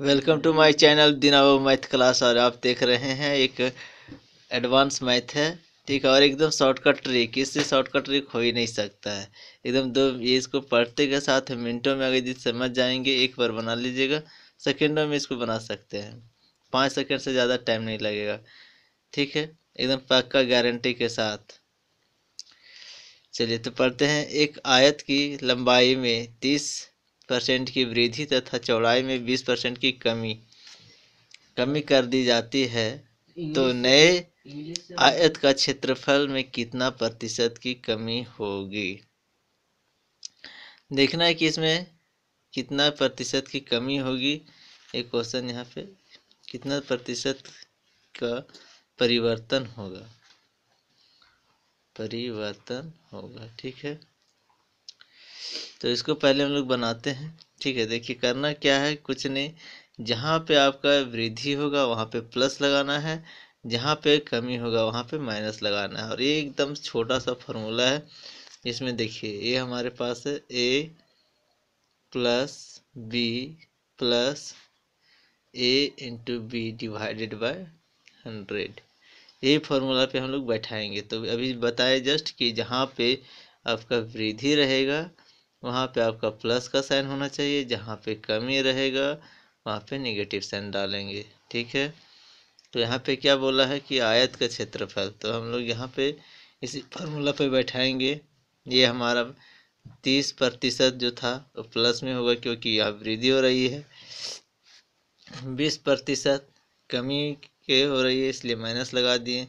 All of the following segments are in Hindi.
वेलकम टू माय चैनल दिनाव मैथ क्लास और आप देख रहे हैं एक एडवांस मैथ है ठीक है और एकदम शॉर्टकट ट्रिक इससे शॉर्टकट ट्रिक हो ही नहीं सकता है एकदम दो ये इसको पढ़ते के साथ मिनटों में अगर जिस समझ जाएंगे एक बार बना लीजिएगा सेकेंडों में इसको बना सकते हैं पाँच सेकेंड से ज़्यादा टाइम नहीं लगेगा ठीक है एकदम पक्का गारंटी के साथ चलिए तो पढ़ते हैं एक आयत की लंबाई में तीस परसेंट की वृद्धि तथा चौड़ाई में बीस परसेंट की कमी कमी कर दी जाती है तो नए आयत का क्षेत्रफल में कितना प्रतिशत की कमी होगी देखना है कि इसमें कितना प्रतिशत की कमी होगी एक क्वेश्चन यहाँ पे कितना प्रतिशत का परिवर्तन होगा परिवर्तन होगा ठीक है तो इसको पहले हम लोग बनाते हैं ठीक है देखिए करना क्या है कुछ नहीं जहाँ पे आपका वृद्धि होगा वहाँ पे प्लस लगाना है जहाँ पे कमी होगा वहाँ पे माइनस लगाना है और ये एकदम छोटा सा फॉर्मूला है इसमें देखिए ये हमारे पास है A plus B plus A into B divided by hundred ये फॉर्मूला पे हम लोग बैठाएंगे तो अभी बताए जस्ट कि जहाँ पे आपका वृद्धि रहेगा वहाँ पे आपका प्लस का साइन होना चाहिए जहाँ पे कमी रहेगा वहाँ पे नेगेटिव साइन डालेंगे ठीक है तो यहाँ पे क्या बोला है कि आयत का क्षेत्रफल तो हम लोग यहाँ पे इसी फार्मूला पे बैठाएंगे ये हमारा तीस प्रतिशत जो था वो प्लस में होगा क्योंकि यह वृद्धि हो रही है बीस प्रतिशत कमी के हो रही है इसलिए माइनस लगा दिए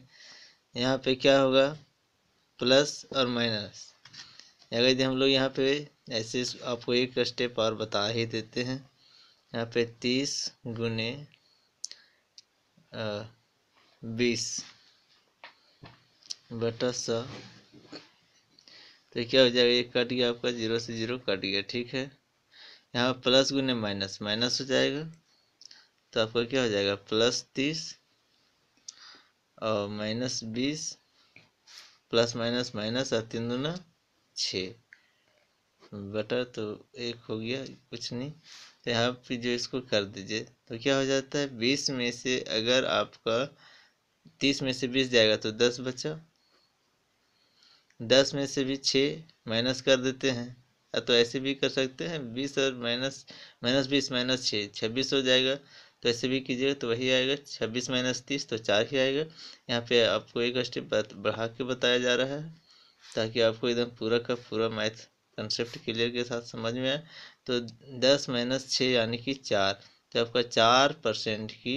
यहाँ पे क्या होगा प्लस और माइनस अगर यदि हम लोग यहाँ पे ऐसे आपको एक स्टेप और बता ही देते हैं यहाँ पे तीस गुने बीस बटा सौ तो क्या हो जाएगा ये कट गया आपका जीरो से जीरो कट गया ठीक है यहाँ प्लस गुने माइनस माइनस हो जाएगा तो आपका क्या हो जाएगा प्लस तीस और माइनस बीस प्लस माइनस माइनस और तीन दुना छः बटा तो एक हो गया कुछ नहीं तो यहाँ पे जो इसको कर दीजिए तो क्या हो जाता है बीस में से अगर आपका तीस में से बीस जाएगा तो दस बचा दस में से भी छः माइनस कर देते हैं हाँ, तो ऐसे भी कर सकते हैं बीस और माइनस माइनस बीस माइनस छः छब्बीस हो जाएगा तो ऐसे भी कीजिएगा तो वही आएगा छब्बीस माइनस तीस तो चार ही आएगा यहाँ पे आपको एक स्टेप बढ़ा के बताया जा रहा है ताकि आपको एकदम पूरा का पूरा मैथ कंसेप्ट क्लियर के साथ समझ में आए तो दस माइनस छः यानी कि चार तो आपका चार परसेंट की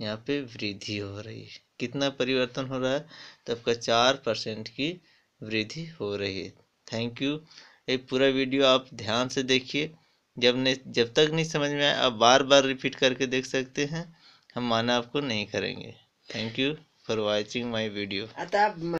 यहाँ पे वृद्धि हो रही है कितना परिवर्तन हो रहा है तो आपका चार परसेंट की वृद्धि हो रही है थैंक यू ये पूरा वीडियो आप ध्यान से देखिए जब ने जब तक नहीं समझ में आए आप बार बार रिपीट करके देख सकते हैं हम माना आपको नहीं करेंगे thank you for watching my video